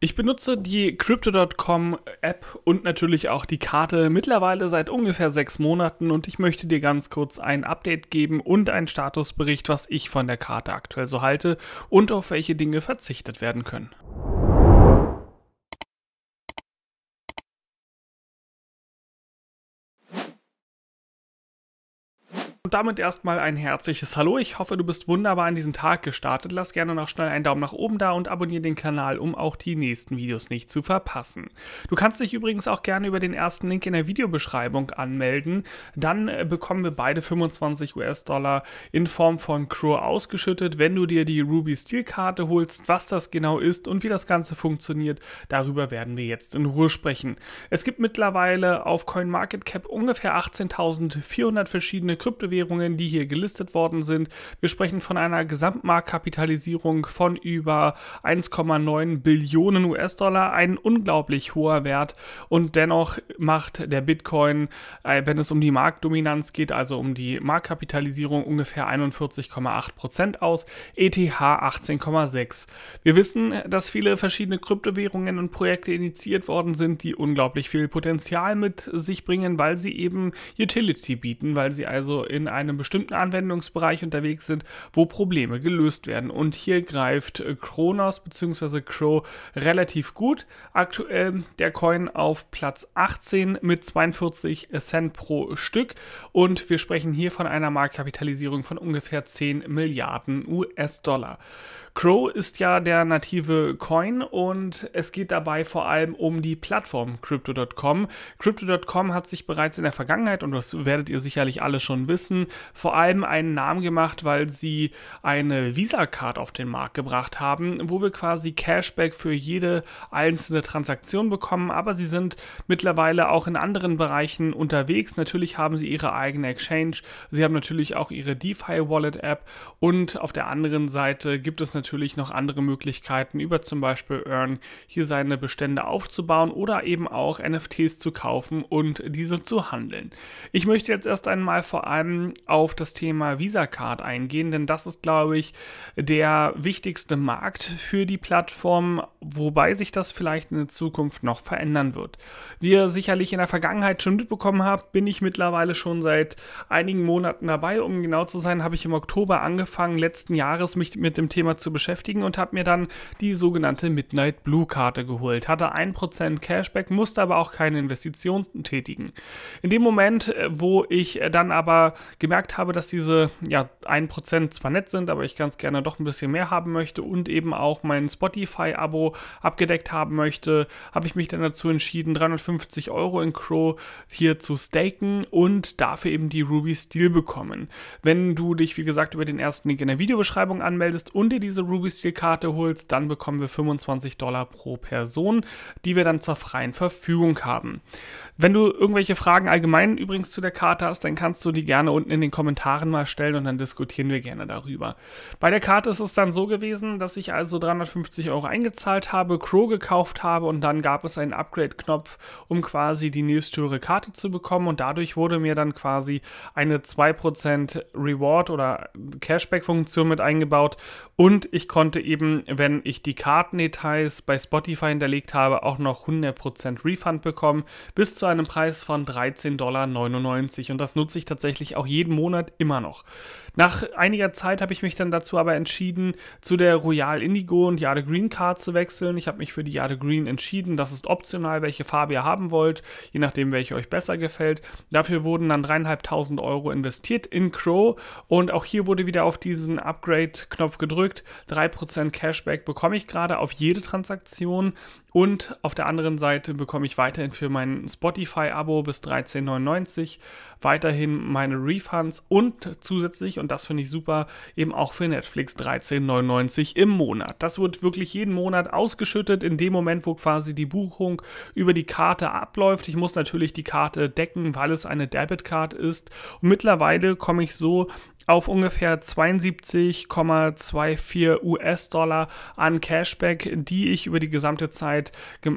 Ich benutze die Crypto.com App und natürlich auch die Karte mittlerweile seit ungefähr sechs Monaten und ich möchte dir ganz kurz ein Update geben und einen Statusbericht, was ich von der Karte aktuell so halte und auf welche Dinge verzichtet werden können. Und damit erstmal ein herzliches Hallo. Ich hoffe, du bist wunderbar an diesen Tag gestartet. Lass gerne noch schnell einen Daumen nach oben da und abonniere den Kanal, um auch die nächsten Videos nicht zu verpassen. Du kannst dich übrigens auch gerne über den ersten Link in der Videobeschreibung anmelden. Dann äh, bekommen wir beide 25 US-Dollar in Form von Crow ausgeschüttet, wenn du dir die Ruby Steel Karte holst. Was das genau ist und wie das Ganze funktioniert, darüber werden wir jetzt in Ruhe sprechen. Es gibt mittlerweile auf CoinMarketCap ungefähr 18.400 verschiedene Kryptowährungen Kryptowährungen, die hier gelistet worden sind. Wir sprechen von einer Gesamtmarktkapitalisierung von über 1,9 Billionen US-Dollar, ein unglaublich hoher Wert. Und dennoch macht der Bitcoin, äh, wenn es um die Marktdominanz geht, also um die Marktkapitalisierung, ungefähr 41,8 Prozent aus, ETH 18,6. Wir wissen, dass viele verschiedene Kryptowährungen und Projekte initiiert worden sind, die unglaublich viel Potenzial mit sich bringen, weil sie eben Utility bieten, weil sie also in in einem bestimmten Anwendungsbereich unterwegs sind, wo Probleme gelöst werden. Und hier greift äh, Kronos bzw. Crow relativ gut. Aktuell der Coin auf Platz 18 mit 42 Cent pro Stück. Und wir sprechen hier von einer Marktkapitalisierung von ungefähr 10 Milliarden US-Dollar. Crow ist ja der native Coin und es geht dabei vor allem um die Plattform Crypto.com. Crypto.com hat sich bereits in der Vergangenheit, und das werdet ihr sicherlich alle schon wissen, Kulissen vor allem einen Namen gemacht, weil sie eine Visa-Card auf den Markt gebracht haben, wo wir quasi Cashback für jede einzelne Transaktion bekommen. Aber sie sind mittlerweile auch in anderen Bereichen unterwegs. Natürlich haben sie ihre eigene Exchange, sie haben natürlich auch ihre DeFi-Wallet-App und auf der anderen Seite gibt es natürlich noch andere Möglichkeiten, über zum Beispiel Earn hier seine Bestände aufzubauen oder eben auch NFTs zu kaufen und diese zu handeln. Ich möchte jetzt erst einmal vor allem ähm, auf das Thema Visa-Card eingehen, denn das ist, glaube ich, der wichtigste Markt für die Plattform, wobei sich das vielleicht in der Zukunft noch verändern wird. Wie ihr sicherlich in der Vergangenheit schon mitbekommen habt, bin ich mittlerweile schon seit einigen Monaten dabei. Um genau zu sein, habe ich im Oktober angefangen, letzten Jahres mich mit dem Thema zu beschäftigen und habe mir dann die sogenannte Midnight Blue Karte geholt. Hatte 1% Cashback, musste aber auch keine Investitionen tätigen. In dem Moment, äh, wo ich äh, dann aber gemerkt habe, dass diese ja, 1% zwar nett sind, aber ich ganz gerne doch ein bisschen mehr haben möchte und eben auch mein Spotify-Abo abgedeckt haben möchte, habe ich mich dann dazu entschieden, 350 Euro in Crow hier zu staken und dafür eben die Ruby Steel bekommen. Wenn du dich, wie gesagt, über den ersten Link in der Videobeschreibung anmeldest und dir diese Ruby Steel-Karte holst, dann bekommen wir 25 Dollar pro Person, die wir dann zur freien Verfügung haben. Wenn du irgendwelche Fragen allgemein übrigens zu der Karte hast, dann kannst du die gerne unten in den Kommentaren mal stellen und dann diskutieren wir gerne darüber. Bei der Karte ist es dann so gewesen, dass ich also 350 Euro eingezahlt habe, Crow gekauft habe und dann gab es einen Upgrade-Knopf, um quasi die nächsthöhere Karte zu bekommen und dadurch wurde mir dann quasi eine 2% Reward oder Cashback-Funktion mit eingebaut und ich konnte eben, wenn ich die Kartendetails bei Spotify hinterlegt habe, auch noch 100% Refund bekommen, bis zu einem Preis von 13,99 Dollar und das nutze ich tatsächlich auch jeden Monat immer noch. Nach einiger Zeit habe ich mich dann dazu aber entschieden, zu der Royal Indigo und Jade Green Card zu wechseln. Ich habe mich für die Jade Green entschieden. Das ist optional, welche Farbe ihr haben wollt, je nachdem, welche euch besser gefällt. Dafür wurden dann dreieinhalbtausend Euro investiert in Crow und auch hier wurde wieder auf diesen Upgrade-Knopf gedrückt. 3% Cashback bekomme ich gerade auf jede Transaktion. Und auf der anderen Seite bekomme ich weiterhin für mein Spotify-Abo bis 13,99 weiterhin meine Refunds und zusätzlich, und das finde ich super, eben auch für Netflix 13,99 im Monat. Das wird wirklich jeden Monat ausgeschüttet, in dem Moment, wo quasi die Buchung über die Karte abläuft. Ich muss natürlich die Karte decken, weil es eine Debitcard ist. Und mittlerweile komme ich so auf ungefähr 72,24 US-Dollar an Cashback, die ich über die gesamte Zeit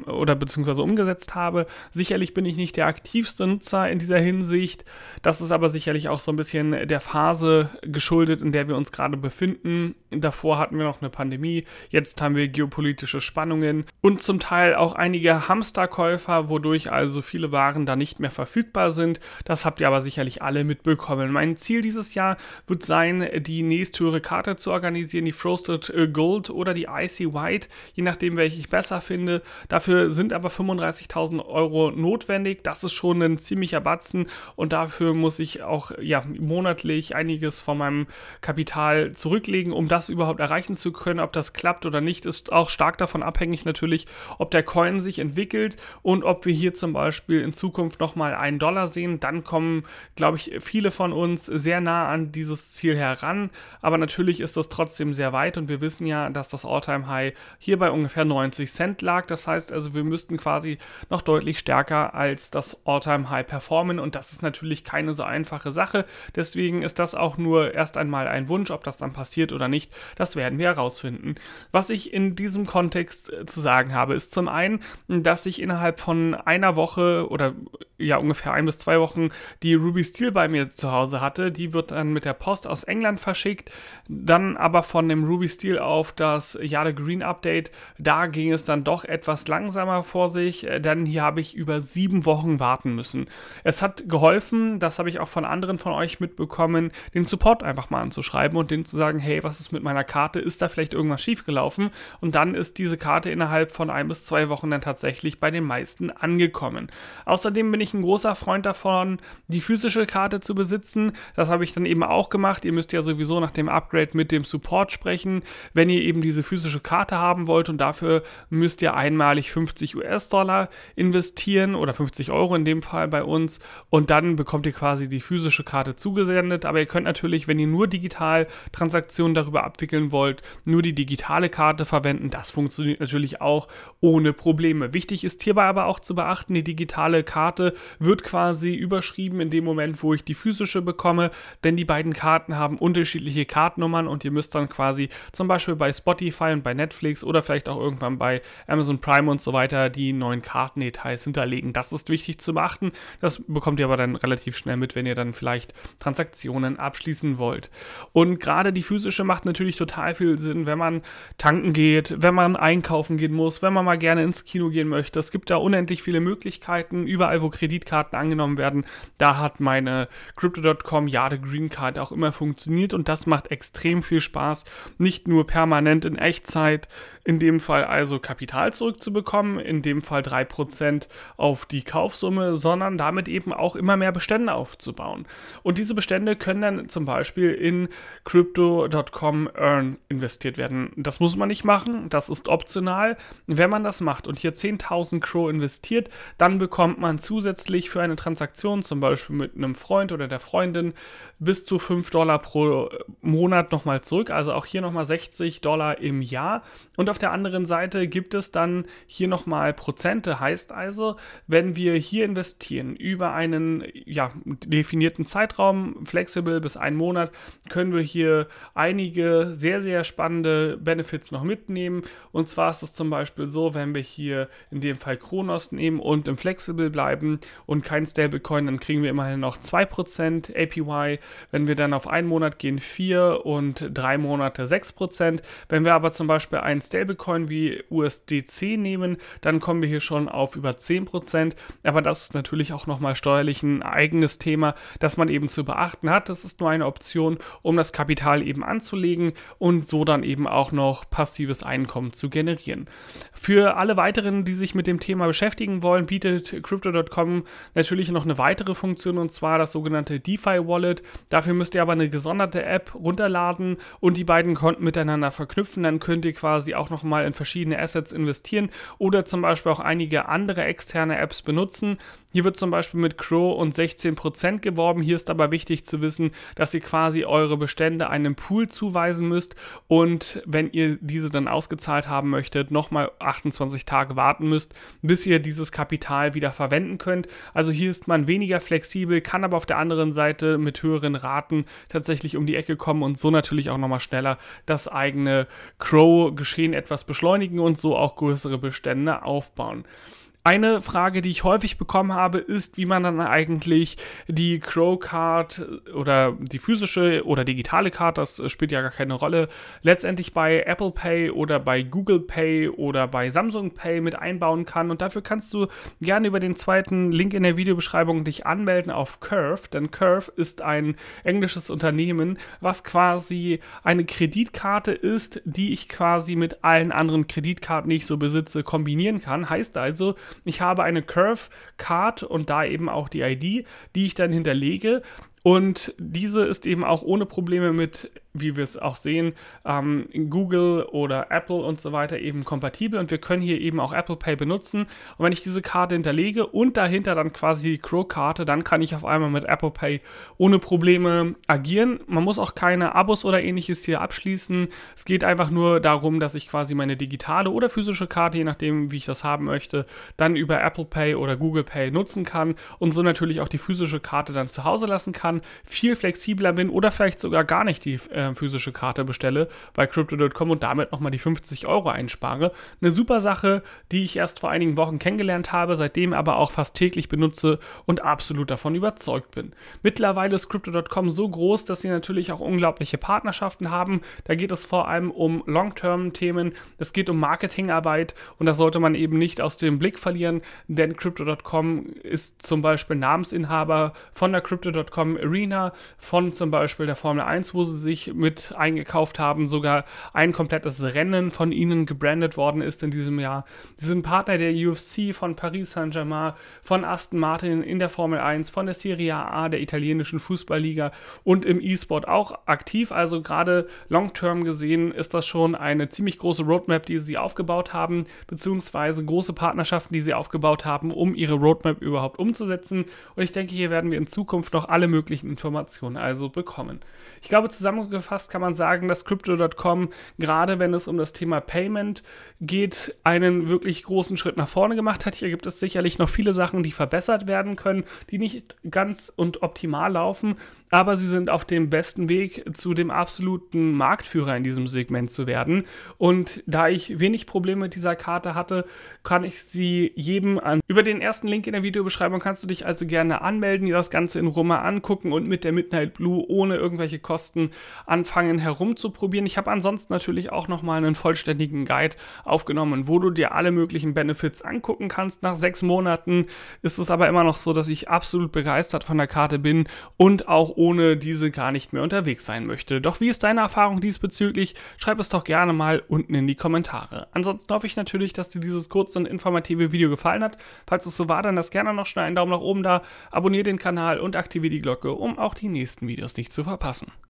oder beziehungsweise umgesetzt habe. Sicherlich bin ich nicht der aktivste Nutzer in dieser Hinsicht. Das ist aber sicherlich auch so ein bisschen der Phase geschuldet, in der wir uns gerade befinden. Davor hatten wir noch eine Pandemie, jetzt haben wir geopolitische Spannungen und zum Teil auch einige Hamsterkäufer, wodurch also viele Waren da nicht mehr verfügbar sind. Das habt ihr aber sicherlich alle mitbekommen. Mein Ziel dieses Jahr wird sein, die nächsthöhere Karte zu organisieren, die Frosted äh, Gold oder die Icy White, je nachdem, welche ich besser finde. Dafür sind aber 35.000 Euro notwendig. Das ist schon ein ziemlicher Batzen und dafür muss ich auch ja, monatlich einiges von meinem Kapital zurücklegen, um das überhaupt erreichen zu können. Ob das klappt oder nicht, ist auch stark davon abhängig natürlich, ob der Coin sich entwickelt und ob wir hier zum Beispiel in Zukunft nochmal einen Dollar sehen. Dann kommen, glaube ich, viele von uns sehr nah an diese dieses Ziel heran, aber natürlich ist das trotzdem sehr weit und wir wissen ja, dass das Alltime high hier bei ungefähr 90 Cent lag. Das heißt also, wir müssten quasi noch deutlich stärker als das Alltime high performen und das ist natürlich keine so einfache Sache. Deswegen ist das auch nur erst einmal ein Wunsch, ob das dann passiert oder nicht, das werden wir herausfinden. Was ich in diesem Kontext äh, zu sagen habe, ist zum einen, dass ich innerhalb von einer Woche oder ja ungefähr ein bis zwei Wochen die Ruby Steel bei mir zu Hause hatte. Die wird dann mit der Post aus England verschickt, dann aber von dem Ruby Steel auf das Jade Green Update. Da ging es dann doch etwas langsamer vor sich, äh, denn hier habe ich über sieben Wochen warten müssen. Es hat geholfen, das habe ich auch von anderen von euch mitbekommen, den Support einfach mal anzuschreiben und denen zu sagen, hey, was ist mit meiner Karte? Ist da vielleicht irgendwas schiefgelaufen? Und dann ist diese Karte innerhalb von ein bis zwei Wochen dann tatsächlich bei den meisten angekommen. Außerdem bin ich ich ein großer Freund davon, die physische Karte zu besitzen. Das habe ich dann eben auch gemacht. Ihr müsst ja sowieso nach dem Upgrade mit dem Support sprechen, wenn ihr eben diese physische Karte haben wollt und dafür müsst ihr einmalig 50 US-Dollar investieren oder 50 Euro in dem Fall bei uns und dann bekommt ihr quasi die physische Karte zugesendet. Aber ihr könnt natürlich, wenn ihr nur digital Transaktionen darüber abwickeln wollt, nur die digitale Karte verwenden. Das funktioniert natürlich auch ohne Probleme. Wichtig ist hierbei aber auch zu beachten, die digitale Karte wird quasi überschrieben in dem Moment, wo ich die physische bekomme, denn die beiden Karten haben unterschiedliche Kartennummern und ihr müsst dann quasi zum Beispiel bei Spotify und bei Netflix oder vielleicht auch irgendwann bei Amazon Prime und so weiter die neuen Kartendetails hinterlegen. Das ist wichtig zu beachten. Das bekommt ihr aber dann relativ schnell mit, wenn ihr dann vielleicht Transaktionen abschließen wollt. Und gerade die physische macht natürlich total viel Sinn, wenn man tanken geht, wenn man einkaufen gehen muss, wenn man mal gerne ins Kino gehen möchte. Es gibt da unendlich viele Möglichkeiten. Überall, wo Kreditkarten angenommen werden. Da hat meine Crypto.com Jade Green Card auch immer funktioniert und das macht extrem viel Spaß. Nicht nur permanent in Echtzeit, in dem Fall also Kapital zurückzubekommen, in dem Fall 3% auf die Kaufsumme, sondern damit eben auch immer mehr Bestände aufzubauen. Und diese Bestände können dann zum Beispiel in Crypto.com Earn investiert werden. Das muss man nicht machen, das ist optional. Wenn man das macht und hier 10.000 Crow investiert, dann bekommt man zusätzlich zusätzlich für eine Transaktion, zum Beispiel mit einem Freund oder der Freundin, bis zu 5 Dollar pro äh, Monat nochmal zurück. Also auch hier nochmal 60 Dollar im Jahr. Und auf der anderen Seite gibt es dann hier nochmal Prozente. Heißt also, wenn wir hier investieren über einen ja, definierten Zeitraum, flexibel bis einen Monat, können wir hier einige sehr, sehr spannende Benefits noch mitnehmen. Und zwar ist es zum Beispiel so, wenn wir hier in dem Fall Kronos nehmen und im Flexible bleiben, und kein Stablecoin, dann kriegen wir immerhin noch 2% APY. Wenn wir dann auf einen Monat gehen, 4 und drei Monate 6%. Wenn wir aber zum Beispiel einen Stablecoin wie USDC nehmen, dann kommen wir hier schon auf über 10%. Aber das ist natürlich auch nochmal steuerlich ein eigenes Thema, das man eben zu beachten hat. Das ist nur eine Option, um das Kapital eben anzulegen und so dann eben auch noch passives Einkommen zu generieren. Für alle weiteren, die sich mit dem Thema beschäftigen wollen, bietet crypto.com haben natürlich noch eine weitere Funktion und zwar das sogenannte DeFi Wallet. Dafür müsst ihr aber eine gesonderte App runterladen und die beiden Konten miteinander verknüpfen. Dann könnt ihr quasi auch nochmal in verschiedene Assets investieren oder zum Beispiel auch einige andere externe Apps benutzen. Hier wird zum Beispiel mit Crow und 16% geworben. Hier ist aber wichtig zu wissen, dass ihr quasi eure Bestände einem Pool zuweisen müsst und wenn ihr diese dann ausgezahlt haben möchtet, nochmal 28 Tage warten müsst, bis ihr dieses Kapital wieder verwenden könnt sind. Also hier ist man weniger flexibel, kann aber auf der anderen Seite mit höheren Raten tatsächlich um die Ecke kommen und so natürlich auch nochmal schneller das eigene Crow-Geschehen etwas beschleunigen und so auch größere Bestände aufbauen. Eine Frage, die ich häufig bekommen habe, ist, wie man dann eigentlich die Crow Card oder die physische oder digitale Card, das spielt ja gar keine Rolle, letztendlich bei Apple Pay oder bei Google Pay oder bei Samsung Pay mit einbauen kann. Und dafür kannst du gerne über den zweiten Link in der Videobeschreibung dich anmelden auf Curve, denn Curve ist ein englisches Unternehmen, was quasi eine Kreditkarte ist, die ich quasi mit allen anderen Kreditkarten, die ich so besitze, kombinieren kann. Heißt also, ich habe eine Curve Card und da eben auch die ID, die ich dann hinterlege. Und diese ist eben auch ohne Probleme mit wie wir es auch sehen, ähm, Google oder Apple und so weiter eben kompatibel und wir können hier eben auch Apple Pay benutzen. Und wenn ich diese Karte hinterlege und dahinter dann quasi die Crow-Karte, dann kann ich auf einmal mit Apple Pay ohne Probleme agieren. Man muss auch keine Abos oder ähnliches hier abschließen. Es geht einfach nur darum, dass ich quasi meine digitale oder physische Karte, je nachdem, wie ich das haben möchte, dann über Apple Pay oder Google Pay nutzen kann und so natürlich auch die physische Karte dann zu Hause lassen kann, viel flexibler bin oder vielleicht sogar gar nicht die äh, äh, physische Karte bestelle bei Crypto.com und damit nochmal die 50 Euro einspare. Eine super Sache, die ich erst vor einigen Wochen kennengelernt habe, seitdem aber auch fast täglich benutze und absolut davon überzeugt bin. Mittlerweile ist Crypto.com so groß, dass sie natürlich auch unglaubliche Partnerschaften haben. Da geht es vor allem um Long-Term-Themen, es geht um Marketingarbeit und das sollte man eben nicht aus dem Blick verlieren, denn Crypto.com ist zum Beispiel Namensinhaber von der Crypto.com Arena, von zum Beispiel der Formel 1, wo sie sich mit eingekauft haben, sogar ein komplettes Rennen von ihnen gebrandet worden ist in diesem Jahr. Sie sind Partner der UFC, von Paris Saint-Germain, von Aston Martin in der Formel 1, von der Serie A, der italienischen Fußballliga und im E-Sport auch aktiv. Also gerade long-term gesehen ist das schon eine ziemlich große Roadmap, die sie aufgebaut haben, beziehungsweise große Partnerschaften, die sie aufgebaut haben, um ihre Roadmap überhaupt umzusetzen. Und ich denke, hier werden wir in Zukunft noch alle möglichen Informationen also bekommen. Ich glaube, zusammengefasst zusammengefasst kann man sagen, dass Crypto.com, gerade wenn es um das Thema Payment geht, einen wirklich großen Schritt nach vorne gemacht hat. Hier gibt es sicherlich noch viele Sachen, die verbessert werden können, die nicht ganz und optimal laufen, aber sie sind auf dem besten Weg, zu dem absoluten Marktführer in diesem Segment zu werden. Und da ich wenig Probleme mit dieser Karte hatte, kann ich sie jedem an. Über den ersten Link in der Videobeschreibung kannst du dich also gerne anmelden, dir das Ganze in Roma angucken und mit der Midnight Blue ohne irgendwelche Kosten anfangen herumzuprobieren. Ich habe ansonsten natürlich auch nochmal einen vollständigen Guide aufgenommen, wo du dir alle möglichen Benefits angucken kannst. Nach sechs Monaten ist es aber immer noch so, dass ich absolut begeistert von der Karte bin und auch ohne diese gar nicht mehr unterwegs sein möchte. Doch wie ist deine Erfahrung diesbezüglich? Schreib es doch gerne mal unten in die Kommentare. Ansonsten hoffe ich natürlich, dass dir dieses kurze und informative Video gefallen hat. Falls es so war, dann lass gerne noch schnell einen Daumen nach oben da, abonniere den Kanal und aktiviere die Glocke, um auch die nächsten Videos nicht zu verpassen.